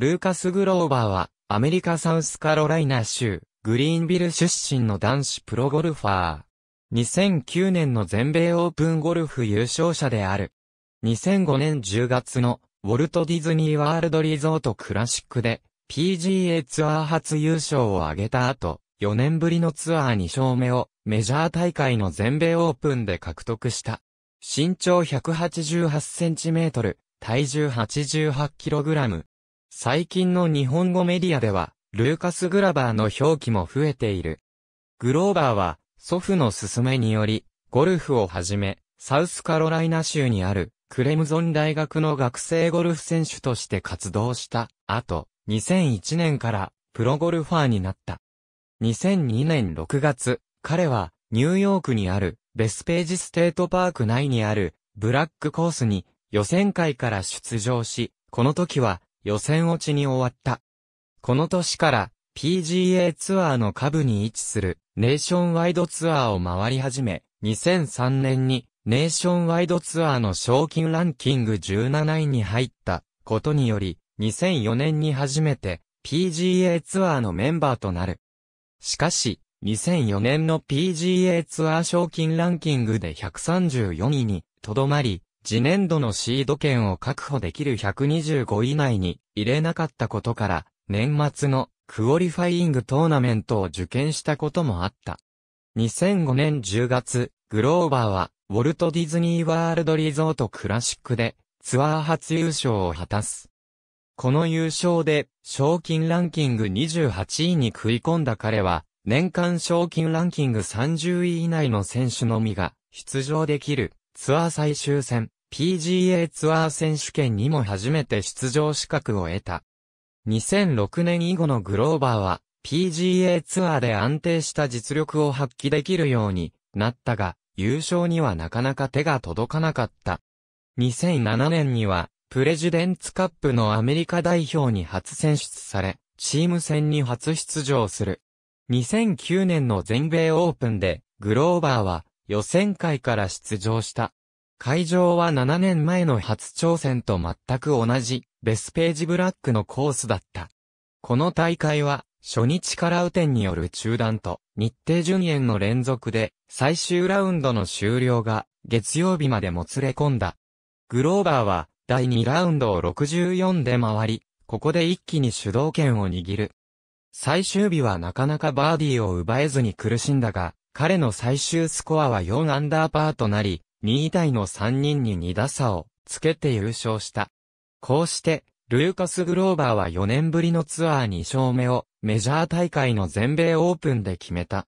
ルーカス・グローバーは、アメリカ・サウスカロライナ州、グリーンビル出身の男子プロゴルファー。2009年の全米オープンゴルフ優勝者である。2005年10月のウォルト・ディズニー・ワールド・リゾート・クラシックで PGA ツアー初優勝を挙げた後、4年ぶりのツアー2勝目をメジャー大会の全米オープンで獲得した。身長188センチメートル、体重88キログラム、最近の日本語メディアでは、ルーカス・グラバーの表記も増えている。グローバーは、祖父の勧めにより、ゴルフをはじめ、サウスカロライナ州にある、クレムゾン大学の学生ゴルフ選手として活動した、後、2001年から、プロゴルファーになった。2002年6月、彼は、ニューヨークにある、ベスページステートパーク内にある、ブラックコースに、予選会から出場し、この時は、予選落ちに終わった。この年から PGA ツアーの下部に位置するネーションワイドツアーを回り始め、2003年にネーションワイドツアーの賞金ランキング17位に入ったことにより、2004年に初めて PGA ツアーのメンバーとなる。しかし、2004年の PGA ツアー賞金ランキングで134位にとどまり、次年度のシード権を確保できる125以内に入れなかったことから、年末のクオリファイングトーナメントを受験したこともあった。2005年10月、グローバーは、ウォルト・ディズニー・ワールド・リゾート・クラシックで、ツアー初優勝を果たす。この優勝で、賞金ランキング28位に食い込んだ彼は、年間賞金ランキング30位以内の選手のみが出場できるツアー最終戦、PGA ツアー選手権にも初めて出場資格を得た。2006年以後のグローバーは PGA ツアーで安定した実力を発揮できるようになったが、優勝にはなかなか手が届かなかった。2007年には、プレジデンツカップのアメリカ代表に初選出され、チーム戦に初出場する。2009年の全米オープンで、グローバーは予選会から出場した。会場は7年前の初挑戦と全く同じ、ベスページブラックのコースだった。この大会は、初日から雨天による中断と、日程順延の連続で、最終ラウンドの終了が、月曜日までもつれ込んだ。グローバーは、第2ラウンドを64で回り、ここで一気に主導権を握る。最終日はなかなかバーディーを奪えずに苦しんだが、彼の最終スコアは4アンダーパーとなり、2位タイの3人に2打差をつけて優勝した。こうして、ルーカス・グローバーは4年ぶりのツアー2勝目をメジャー大会の全米オープンで決めた。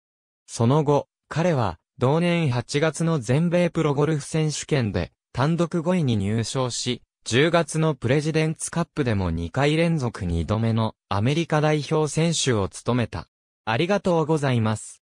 その後、彼は同年8月の全米プロゴルフ選手権で単独5位に入賞し、10月のプレジデンツカップでも2回連続2度目のアメリカ代表選手を務めた。ありがとうございます。